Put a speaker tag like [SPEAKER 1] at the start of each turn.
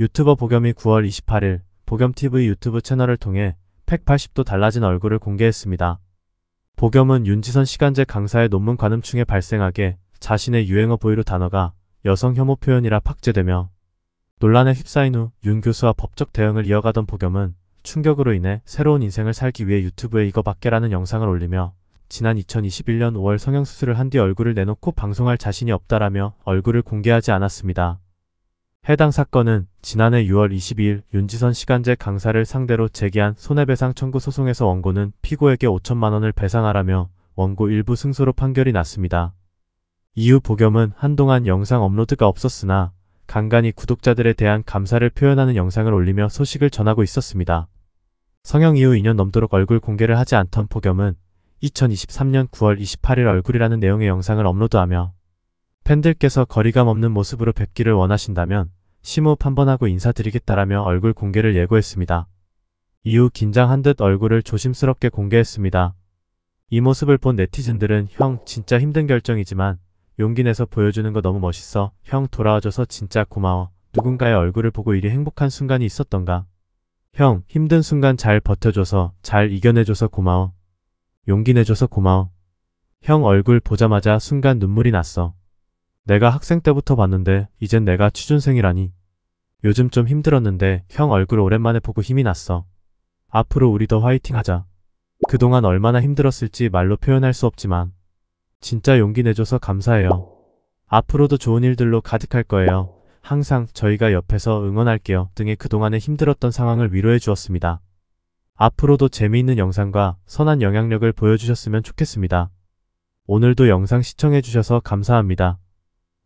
[SPEAKER 1] 유튜버 보겸이 9월 28일 보겸TV 유튜브 채널을 통해 180도 달라진 얼굴을 공개했습니다. 보겸은 윤지선 시간제 강사의 논문 관음충에 발생하게 자신의 유행어 보이로 단어가 여성 혐오 표현이라 팍제되며 논란에 휩싸인 후 윤 교수와 법적 대응을 이어가던 보겸은 충격으로 인해 새로운 인생을 살기 위해 유튜브에 이거 밖에라는 영상을 올리며 지난 2021년 5월 성형수술을 한 뒤 얼굴을 내놓고 방송할 자신이 없다라며 얼굴을 공개하지 않았습니다. 해당 사건은 지난해 6월 22일 윤지선 시간제 강사를 상대로 제기한 손해배상 청구 소송에서 원고는 피고에게 5천만원을 배상하라며 원고 일부 승소로 판결이 났습니다. 이후 보겸은 한동안 영상 업로드가 없었으나 간간히 구독자들에 대한 감사를 표현하는 영상을 올리며 소식을 전하고 있었습니다. 성형 이후 2년 넘도록 얼굴 공개를 하지 않던 보겸은 2023년 9월 28일 얼굴이라는 내용의 영상을 업로드하며 팬들께서 거리감 없는 모습으로 뵙기를 원하신다면 심호흡 한 번 하고 인사드리겠다라며 얼굴 공개를 예고했습니다. 이후 긴장한 듯 얼굴을 조심스럽게 공개했습니다. 이 모습을 본 네티즌들은 형 진짜 힘든 결정이지만 용기 내서 보여주는 거 너무 멋있어. 형 돌아와줘서 진짜 고마워. 누군가의 얼굴을 보고 이리 행복한 순간이 있었던가. 형 힘든 순간 잘 버텨줘서 잘 이겨내줘서 고마워. 용기 내줘서 고마워. 형 얼굴 보자마자 순간 눈물이 났어. 내가 학생 때부터 봤는데 이젠 내가 취준생이라니. 요즘 좀 힘들었는데 형 얼굴 오랜만에 보고 힘이 났어. 앞으로 우리 더 화이팅 하자. 그동안 얼마나 힘들었을지 말로 표현할 수 없지만 진짜 용기 내줘서 감사해요. 앞으로도 좋은 일들로 가득할 거예요. 항상 저희가 옆에서 응원할게요 등의 그동안의 힘들었던 상황을 위로해 주었습니다. 앞으로도 재미있는 영상과 선한 영향력을 보여주셨으면 좋겠습니다. 오늘도 영상 시청해주셔서 감사합니다.